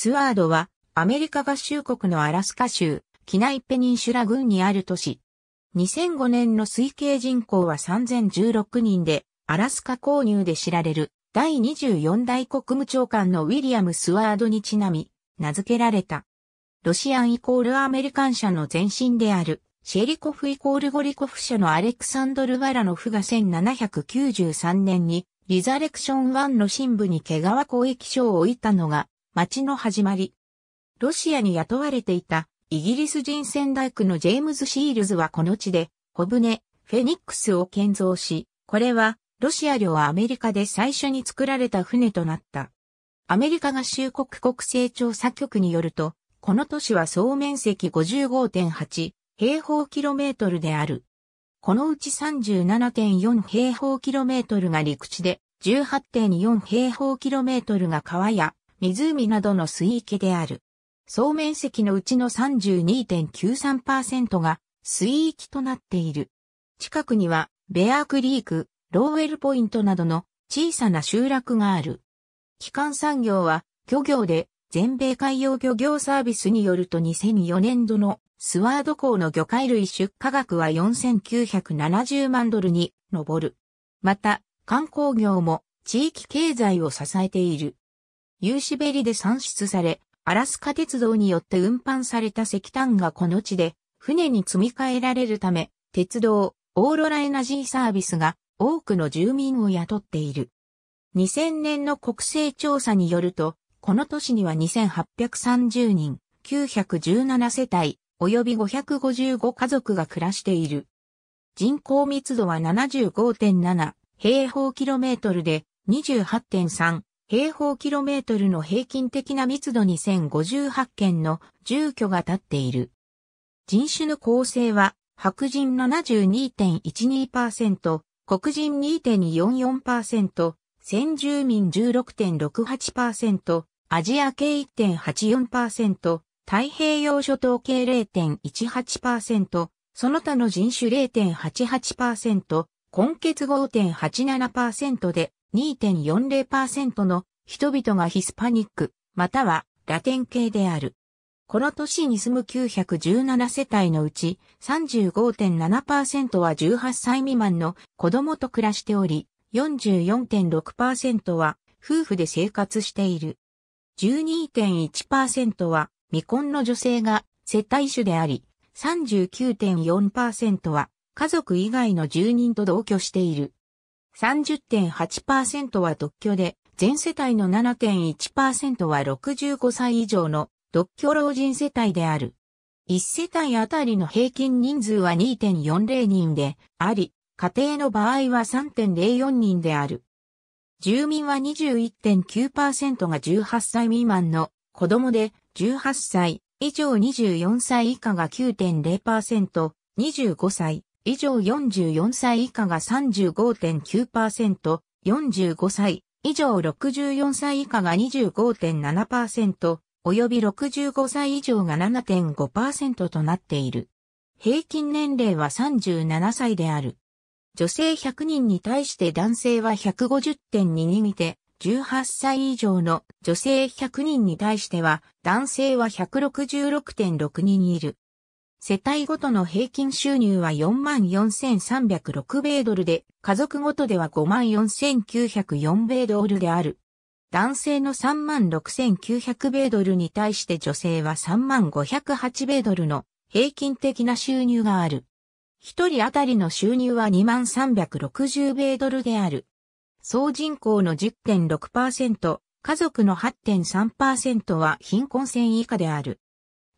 スワードは、アメリカ合衆国のアラスカ州、キナイペニンシュラ郡にある都市。2005年の推計人口は3016人で、アラスカ購入で知られる、第24代国務長官のウィリアム・スワードにちなみ、名付けられた。ロシアンイコールアメリカン社の前身である、シェリコフイコールゴリコフ社のアレクサンドル・ワラノフが1793年に、リザレクション1の新部に毛皮交易所を置いたのが、街の始まり。ロシアに雇われていたイギリス人仙大工のジェームズ・シールズはこの地で、小舟、フェニックスを建造し、これはロシア領アメリカで最初に作られた船となった。アメリカ合衆国国勢調査局によると、この都市は総面積55.8平方キロメートルである。このうち37.4平方キロメートルが陸地で、18.4平方キロメートルが川や湖などの水域である。総面積のうちの32.93%が水域となっている。近くにはベアークリーク、ローウェルポイントなどの小さな集落がある。基幹産業は漁業で全米海洋漁業サービスによると2004年度のスワード港の魚介類出荷額は4970万ドルに上る。また観光業も地域経済を支えている。夕シベリで産出され、アラスカ鉄道によって運搬された石炭がこの地で船に積み替えられるため、鉄道、オーロラエナジーサービスが多くの住民を雇っている。2000年の国勢調査によると、この都市には2830人、917世帯、及び555家族が暮らしている。人口密度は75.7平方キロメートルで28.3平方キロメートルの平均的な密度2 0 5 8件の住居が建っている。人種の構成は、白人72.12%、黒人2.44%、先住民16.68%、アジア系1.84%、太平洋諸島系0.18%、その他の人種0.88%、根結5.87%で、2.40%の人々がヒスパニック、またはラテン系である。この年に住む917世帯のうち35.7%は18歳未満の子供と暮らしており、44.6%は夫婦で生活している。12.1%は未婚の女性が接待主であり、39.4%は家族以外の住人と同居している。30.8%は独居で、全世帯の7.1%は65歳以上の独居老人世帯である。1世帯あたりの平均人数は2.40人であり、家庭の場合は3.04人である。住民は21.9%が18歳未満の子供で18歳以上24歳以下が9.0%、25歳以上44歳以下が35.9%、45歳以上64歳以下が25.7%、及び65歳以上が7.5%となっている。平均年齢は37歳である。女性100人に対して男性は150.2人で、18歳以上の女性100人に対しては男性は166.6人いる。世帯ごとの平均収入は44,306米ドルで、家族ごとでは54,904米ドルである。男性の36,900米ドルに対して女性は3508米ドルの平均的な収入がある。一人当たりの収入は2360米ドルである。総人口の10.6%、家族の8.3%は貧困線以下である。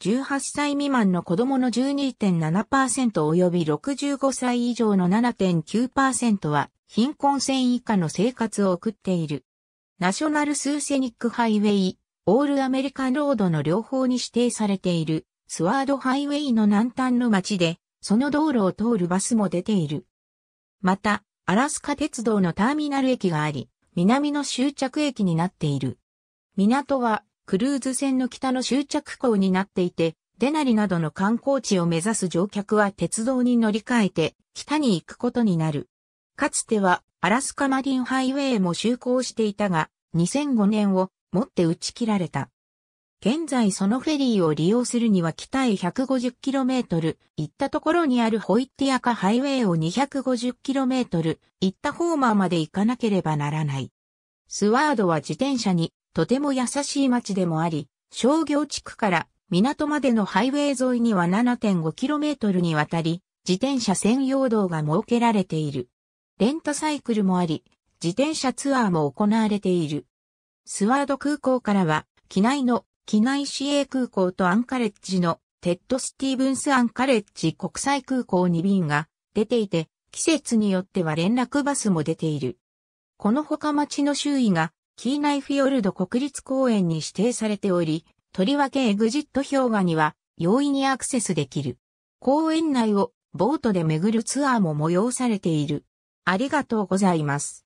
18歳未満の子供の12.7%及び65歳以上の7.9%は貧困線以下の生活を送っている。ナショナルスーセニックハイウェイ、オールアメリカンロードの両方に指定されているスワードハイウェイの南端の町で、その道路を通るバスも出ている。また、アラスカ鉄道のターミナル駅があり、南の終着駅になっている。港はクルーズ船の北の終着港になっていて、デナリなどの観光地を目指す乗客は鉄道に乗り換えて、北に行くことになる。かつては、アラスカマリンハイウェイも就航していたが、2005年をもって打ち切られた。現在そのフェリーを利用するには北へ 150km、行ったところにあるホイッティアカハイウェイを 250km、行ったホーマーまで行かなければならない。スワードは自転車にとても優しい町でもあり、商業地区から港までのハイウェイ沿いには 7.5km にわたり、自転車専用道が設けられている。レンタサイクルもあり、自転車ツアーも行われている。スワード空港からは、機内の機内市営空港とアンカレッジのテッド・スティーブンス・アンカレッジ国際空港に便が出ていて、季節によっては連絡バスも出ている。この他町の周囲がキーナイフィヨルド国立公園に指定されており、とりわけエグジット氷河には容易にアクセスできる。公園内をボートで巡るツアーも催されている。ありがとうございます。